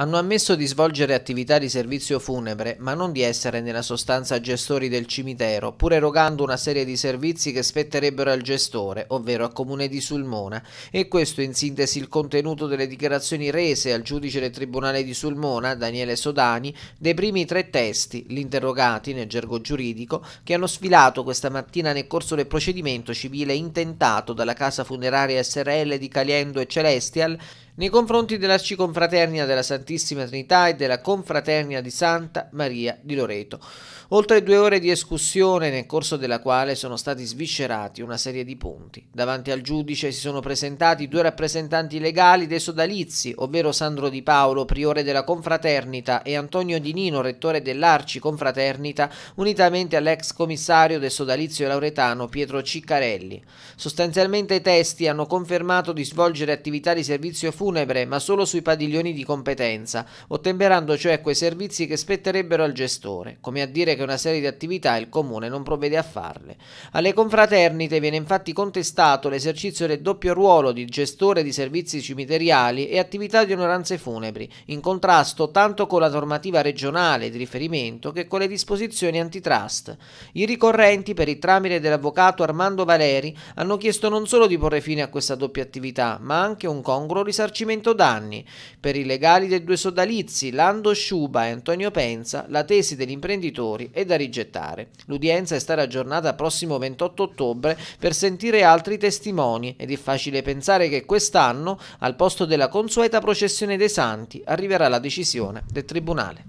hanno ammesso di svolgere attività di servizio funebre, ma non di essere nella sostanza gestori del cimitero, pur erogando una serie di servizi che spetterebbero al gestore, ovvero al comune di Sulmona, e questo in sintesi il contenuto delle dichiarazioni rese al giudice del Tribunale di Sulmona, Daniele Sodani, dei primi tre testi, gli interrogati nel gergo giuridico, che hanno sfilato questa mattina nel corso del procedimento civile intentato dalla casa funeraria SRL di Caliendo e Celestial nei confronti della della Santissima Trinità e della Confraternia di Santa Maria di Loreto. Oltre due ore di escussione nel corso della quale sono stati sviscerati una serie di punti. Davanti al giudice si sono presentati due rappresentanti legali dei sodalizi, ovvero Sandro Di Paolo, priore della Confraternita, e Antonio Di Nino, rettore dell'Arci Confraternita, unitamente all'ex commissario del sodalizio lauretano Pietro Ciccarelli. Sostanzialmente i testi hanno confermato di svolgere attività di servizio funzionale funebre, ma solo sui padiglioni di competenza, ottemperando cioè quei servizi che spetterebbero al gestore, come a dire che una serie di attività il comune non provvede a farle. Alle confraternite viene infatti contestato l'esercizio del doppio ruolo di gestore di servizi cimiteriali e attività di onoranze funebri, in contrasto tanto con la normativa regionale di riferimento che con le disposizioni antitrust. I ricorrenti, per il tramite dell'avvocato Armando Valeri, hanno chiesto non solo di porre fine a questa doppia attività, ma anche un congruo risarcimento risarcimento danni. Per i legali dei due sodalizi, Lando Sciuba e Antonio Pensa, la tesi degli imprenditori è da rigettare. L'udienza è stata aggiornata prossimo 28 ottobre per sentire altri testimoni ed è facile pensare che quest'anno, al posto della consueta processione dei santi, arriverà la decisione del Tribunale.